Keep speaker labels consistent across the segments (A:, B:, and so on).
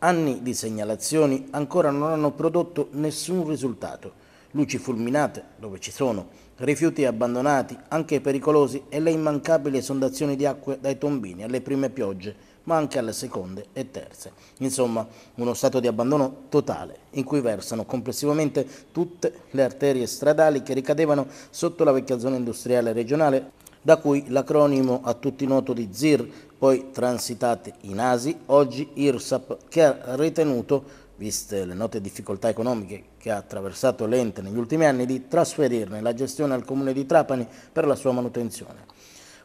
A: Anni di segnalazioni ancora non hanno prodotto nessun risultato. Luci fulminate, dove ci sono, rifiuti abbandonati, anche pericolosi e le immancabili esondazioni di acque dai tombini alle prime piogge, ma anche alle seconde e terze. Insomma, uno stato di abbandono totale, in cui versano complessivamente tutte le arterie stradali che ricadevano sotto la vecchia zona industriale regionale da cui l'acronimo a tutti noto di ZIR, poi transitate in ASI, oggi IRSAP, che ha ritenuto, viste le note difficoltà economiche che ha attraversato l'ente negli ultimi anni, di trasferirne la gestione al comune di Trapani per la sua manutenzione.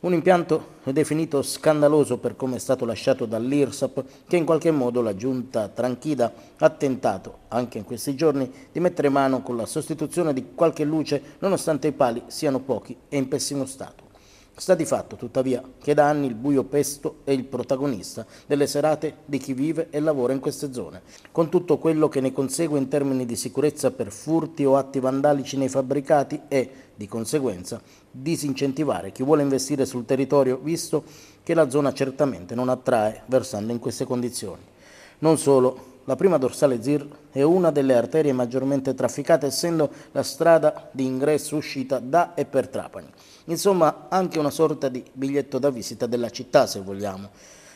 A: Un impianto definito scandaloso per come è stato lasciato dall'IRSAP che in qualche modo la giunta Tranchida ha tentato, anche in questi giorni, di mettere mano con la sostituzione di qualche luce nonostante i pali siano pochi e in pessimo stato. Sta di fatto, tuttavia, che da anni il buio pesto è il protagonista delle serate di chi vive e lavora in queste zone, con tutto quello che ne consegue in termini di sicurezza per furti o atti vandalici nei fabbricati e, di conseguenza, disincentivare chi vuole investire sul territorio, visto che la zona certamente non attrae versando in queste condizioni. Non solo, la prima dorsale ZIR è una delle arterie maggiormente trafficate essendo la strada di ingresso-uscita da e per Trapani. Insomma anche una sorta di biglietto da visita della città se vogliamo.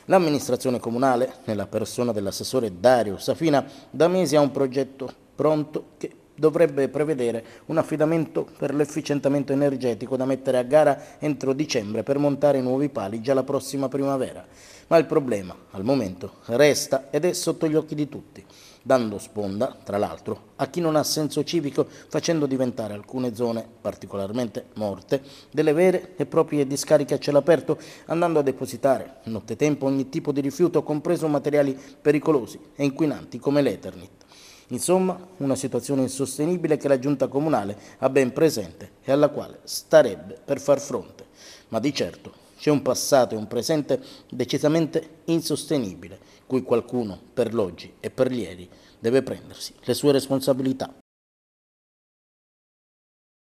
A: L'amministrazione comunale, nella persona dell'assessore Dario Safina, da mesi ha un progetto pronto che dovrebbe prevedere un affidamento per l'efficientamento energetico da mettere a gara entro dicembre per montare nuovi pali già la prossima primavera. Ma il problema, al momento, resta ed è sotto gli occhi di tutti, dando sponda, tra l'altro, a chi non ha senso civico facendo diventare alcune zone, particolarmente morte, delle vere e proprie discariche a cielo aperto, andando a depositare nottetempo ogni tipo di rifiuto, compreso materiali pericolosi e inquinanti come l'Eternit. Insomma, una situazione insostenibile che la giunta comunale ha ben presente e alla quale starebbe per far fronte. Ma di certo c'è un passato e un presente decisamente insostenibile, cui qualcuno per l'oggi e per l'ieri deve prendersi le sue responsabilità.